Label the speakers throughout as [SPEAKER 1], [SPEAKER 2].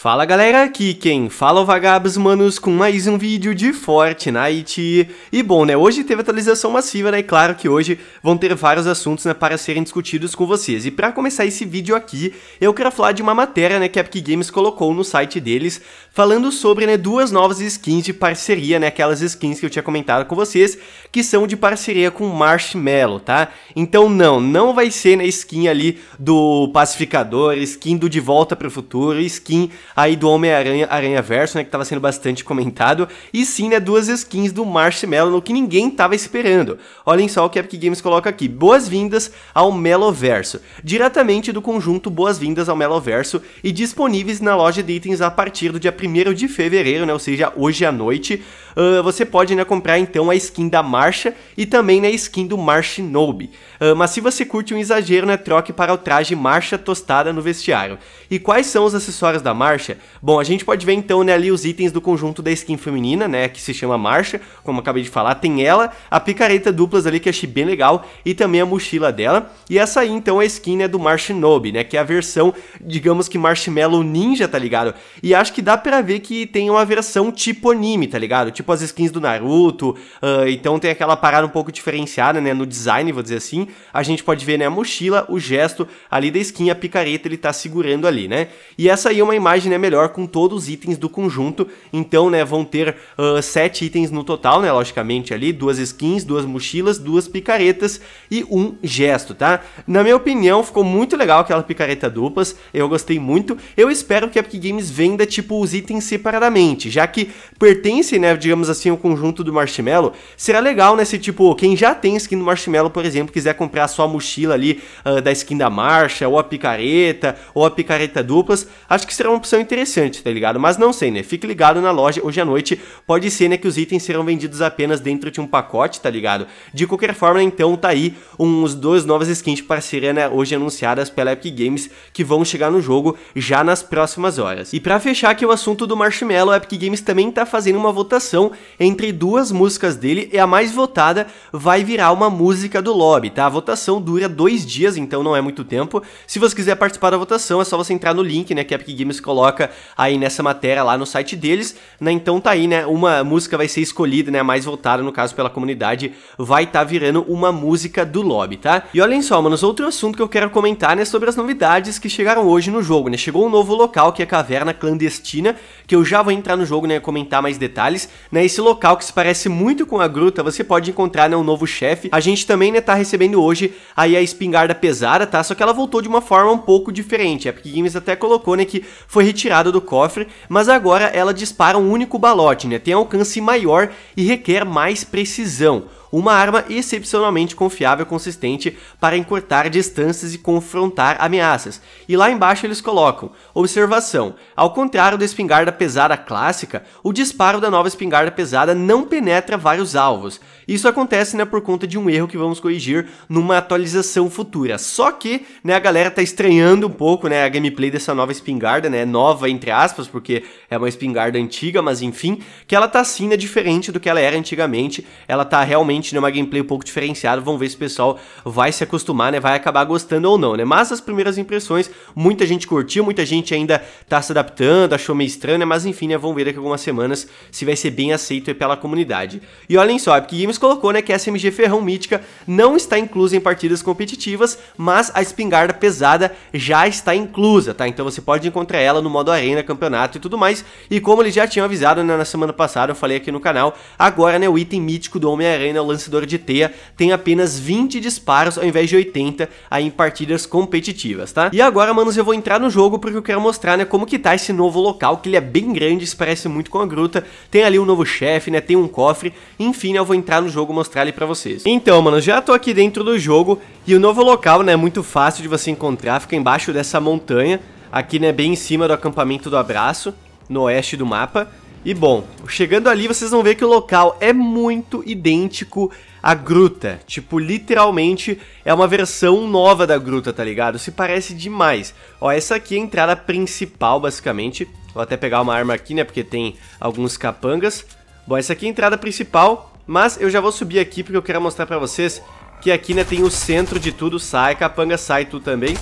[SPEAKER 1] Fala galera, aqui quem fala é o vagabos manos com mais um vídeo de Fortnite. E bom, né, hoje teve atualização massiva, né, e claro que hoje vão ter vários assuntos, né, para serem discutidos com vocês. E para começar esse vídeo aqui, eu quero falar de uma matéria, né, que a Epic Games colocou no site deles, falando sobre, né, duas novas skins de parceria, né, aquelas skins que eu tinha comentado com vocês, que são de parceria com Marshmallow, tá? Então não, não vai ser, né, skin ali do Pacificador, skin do De Volta para o Futuro, skin aí do Homem-Aranha, Aranha Verso, né, que tava sendo bastante comentado, e sim, né, duas skins do Marshmallow que ninguém tava esperando. Olhem só o que a Epic Games coloca aqui, boas-vindas ao Meloverso, diretamente do conjunto Boas-vindas ao Meloverso e disponíveis na loja de itens a partir do dia 1 de fevereiro, né, ou seja, hoje à noite, uh, você pode né, comprar então a skin da Marcha e também né, a skin do Marshinobi. Uh, ah, mas se você curte um exagero, né, troque para o traje Marcha tostada no vestiário. E quais são os acessórios da Marcha? Bom, a gente pode ver então né, ali os itens do conjunto da skin feminina, né, que se chama Marcha, como acabei de falar, tem ela, a picareta duplas ali que achei bem legal e também a mochila dela. E essa aí então é a skin né, do Marshinobi, né, que é a versão, digamos que Marshmallow Ninja, tá ligado? E acho que dá para ver que tem uma versão tipo anime, tá ligado? Tipo tipo as skins do Naruto, uh, então tem aquela parada um pouco diferenciada, né, no design, vou dizer assim. A gente pode ver, né, a mochila, o gesto ali da skin, a picareta ele tá segurando ali, né. E essa aí é uma imagem, né, melhor com todos os itens do conjunto, então, né, vão ter uh, sete itens no total, né, logicamente ali, duas skins, duas mochilas, duas picaretas e um gesto, tá? Na minha opinião, ficou muito legal aquela picareta duplas, eu gostei muito, eu espero que a Epic Games venda, tipo, os itens separadamente, já que pertencem, né, digamos digamos assim, o conjunto do Marshmallow, será legal, né? Se, tipo, quem já tem skin do Marshmallow, por exemplo, quiser comprar só a mochila ali uh, da skin da marcha, ou a picareta, ou a picareta duplas, acho que será uma opção interessante, tá ligado? Mas não sei, né? Fique ligado na loja hoje à noite. Pode ser, né, que os itens serão vendidos apenas dentro de um pacote, tá ligado? De qualquer forma, então, tá aí uns dois novas skins de parceria, né, hoje anunciadas pela Epic Games, que vão chegar no jogo já nas próximas horas. E para fechar aqui o assunto do Marshmallow, a Epic Games também tá fazendo uma votação votação entre duas músicas dele e a mais votada vai virar uma música do lobby, tá? A votação dura dois dias, então não é muito tempo. Se você quiser participar da votação, é só você entrar no link, né, que a Epic Games coloca aí nessa matéria lá no site deles, né? Então tá aí, né? Uma música vai ser escolhida, né? A mais votada, no caso, pela comunidade, vai estar tá virando uma música do lobby, tá? E olhem só, manos, outro assunto que eu quero comentar, né, sobre as novidades que chegaram hoje no jogo, né? Chegou um novo local que é a Caverna Clandestina, que eu já vou entrar no jogo, né, comentar mais detalhes, né? Esse local que se parece muito com a gruta, você pode encontrar né, um novo chefe. A gente também né, tá recebendo hoje aí a espingarda pesada, tá? Só que ela voltou de uma forma um pouco diferente. A Epic Games até colocou né, que foi retirada do cofre, mas agora ela dispara um único balote, né? Tem alcance maior e requer mais precisão uma arma excepcionalmente confiável e consistente para encurtar distâncias e confrontar ameaças. E lá embaixo eles colocam: observação, ao contrário da espingarda pesada clássica, o disparo da nova espingarda pesada não penetra vários alvos. Isso acontece né, por conta de um erro que vamos corrigir numa atualização futura. Só que né, a galera tá estranhando um pouco né, a gameplay dessa nova espingarda, né, nova entre aspas, porque é uma espingarda antiga, mas enfim, que ela tá sim né, diferente do que ela era antigamente, ela tá realmente realmente né, uma gameplay um pouco diferenciada. Vamos ver se o pessoal vai se acostumar, né? Vai acabar gostando ou não, né? Mas as primeiras impressões, muita gente curtiu, muita gente ainda tá se adaptando, achou meio estranho, né? Mas enfim, né? Vamos ver daqui a algumas semanas se vai ser bem aceito pela comunidade. E olhem só, a Epic Games colocou, né, que a SMG Ferrão Mítica não está inclusa em partidas competitivas, mas a espingarda pesada já está inclusa, tá? Então você pode encontrar ela no modo arena, campeonato e tudo mais. E como eles já tinham avisado né, na semana passada, eu falei aqui no canal, agora, né, o item mítico do Homem-Aranha lançador de teia tem apenas 20 disparos ao invés de 80 aí em partidas competitivas, tá? E agora, manos, eu vou entrar no jogo porque eu quero mostrar, né, como que tá esse novo local, que ele é bem grande, se parece muito com a gruta, tem ali um novo chefe, né, tem um cofre, enfim, né, eu vou entrar no jogo mostrar ali pra vocês. Então, mano, já tô aqui dentro do jogo e o novo local, né, é muito fácil de você encontrar, fica embaixo dessa montanha, aqui, né, bem em cima do acampamento do abraço, no oeste do mapa, e bom, chegando ali vocês vão ver que o local é muito idêntico à gruta. Tipo, literalmente é uma versão nova da gruta, tá ligado? Se parece demais. Ó, essa aqui é a entrada principal, basicamente. Vou até pegar uma arma aqui, né, porque tem alguns capangas. Bom, essa aqui é a entrada principal, mas eu já vou subir aqui porque eu quero mostrar pra vocês que aqui, né, tem o centro de tudo, sai, capanga sai tu também.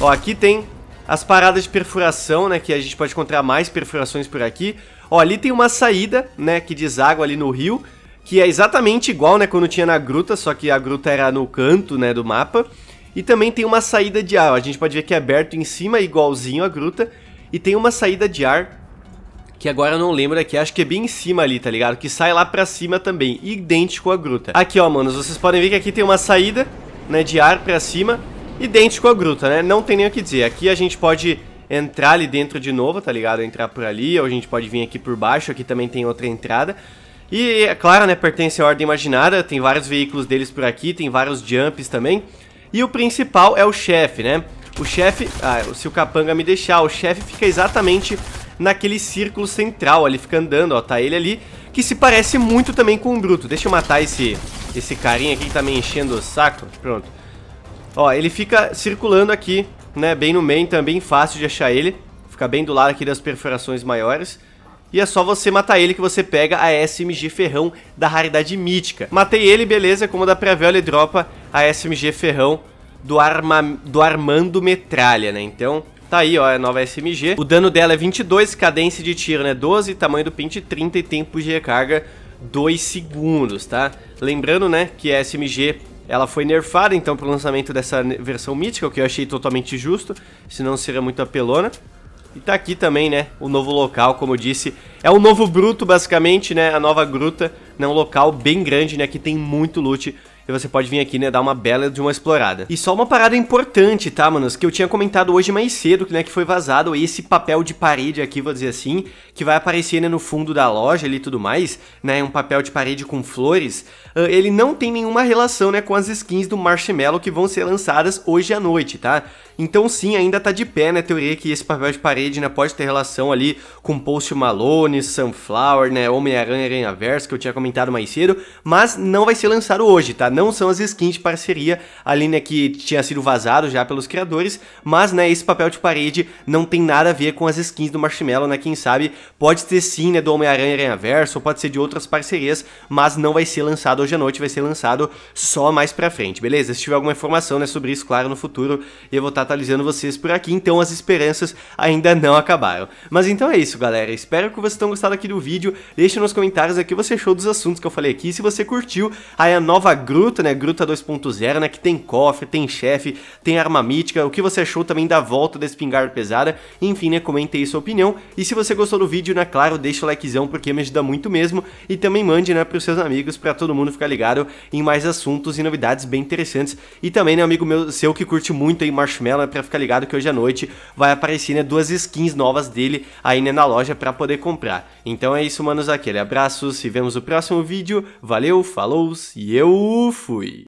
[SPEAKER 1] Ó, aqui tem as paradas de perfuração, né, que a gente pode encontrar mais perfurações por aqui. Ó, ali tem uma saída, né, que deságua ali no rio, que é exatamente igual, né, quando tinha na gruta, só que a gruta era no canto, né, do mapa. E também tem uma saída de ar, a gente pode ver que é aberto em cima, igualzinho a gruta, e tem uma saída de ar que agora eu não lembro aqui, é acho que é bem em cima ali, tá ligado? Que sai lá pra cima também, idêntico à gruta. Aqui, ó, manos, vocês podem ver que aqui tem uma saída, né, de ar pra cima, idêntico à gruta, né? Não tem nem o que dizer. Aqui a gente pode entrar ali dentro de novo, tá ligado? Entrar por ali, ou a gente pode vir aqui por baixo, aqui também tem outra entrada. E, é claro, né, pertence à Ordem Imaginada, tem vários veículos deles por aqui, tem vários jumps também. E o principal é o chefe, né? O chefe, ah, se o capanga me deixar, o chefe fica exatamente naquele círculo central, ali fica andando, ó, tá ele ali, que se parece muito também com o Bruto. Deixa eu matar esse, esse carinha aqui que tá me enchendo o saco, pronto. Ó, ele fica circulando aqui né? Bem no main também, fácil de achar ele. Fica bem do lado aqui das perfurações maiores. E é só você matar ele que você pega a SMG Ferrão da raridade mítica. Matei ele, beleza, como dá pra ver ele dropa a SMG Ferrão do, arma, do Armando Metralha, né? Então, tá aí, ó, é a nova SMG. O dano dela é 22, cadência de tiro, né? 12, tamanho do pente 30 e tempo de recarga 2 segundos, tá? Lembrando, né, que a SMG ela foi nerfada então pro lançamento dessa versão mítica, o que eu achei totalmente justo, senão seria muito apelona. E tá aqui também, né, o novo local, como eu disse. É o novo bruto, basicamente, né, a nova gruta. É né, um local bem grande, né, que tem muito loot e você pode vir aqui, né, dar uma bela de uma explorada. E só uma parada importante, tá, manos, que eu tinha comentado hoje mais cedo, que, né, que foi vazado esse papel de parede aqui, vou dizer assim, que vai aparecer, né, no fundo da loja ali e tudo mais, né, um papel de parede com flores, uh, ele não tem nenhuma relação, né, com as skins do Marshmallow que vão ser lançadas hoje à noite, tá? Então sim, ainda tá de pé, né, a teoria que esse papel de parede, né, pode ter relação ali com Post Malone, Sunflower, né, Homem-Aranha e Aranha-Verso, que eu tinha comentado mais cedo, mas não vai ser lançado hoje, tá? Não são as skins de parceria ali, né, que tinha sido vazado já pelos criadores, mas, né, esse papel de parede não tem nada a ver com as skins do Marshmallow, né, quem sabe pode ter sim, né, do Homem-Aranha e Aranha-Verso, pode ser de outras parcerias, mas não vai ser lançado hoje à noite, vai ser lançado só mais pra frente, beleza? Se tiver alguma informação, né, sobre isso, claro, no futuro, eu vou estar tá estar atualizando vocês por aqui, então as esperanças ainda não acabaram. Mas então é isso, galera. Espero que vocês tenham gostado aqui do vídeo. Deixe nos comentários aqui o que você achou dos assuntos que eu falei aqui. Se você curtiu aí a nova gruta, né? Gruta 2.0, né? Que tem cofre, tem chefe, tem arma mítica. O que você achou também da volta da espingarda pesada. Enfim, né? Comente aí sua opinião. E se você gostou do vídeo, né? Claro, deixa o likezão porque me ajuda muito mesmo. E também mande, né? para os seus amigos, para todo mundo ficar ligado em mais assuntos e novidades bem interessantes. E também, né? Amigo meu, seu que curte muito aí Marshmallow janela para ficar ligado que hoje à noite vai aparecer né, duas skins novas dele aí né, na loja para poder comprar. Então é isso, manos, aquele abraço, se vemos no próximo vídeo, valeu, falou e eu fui!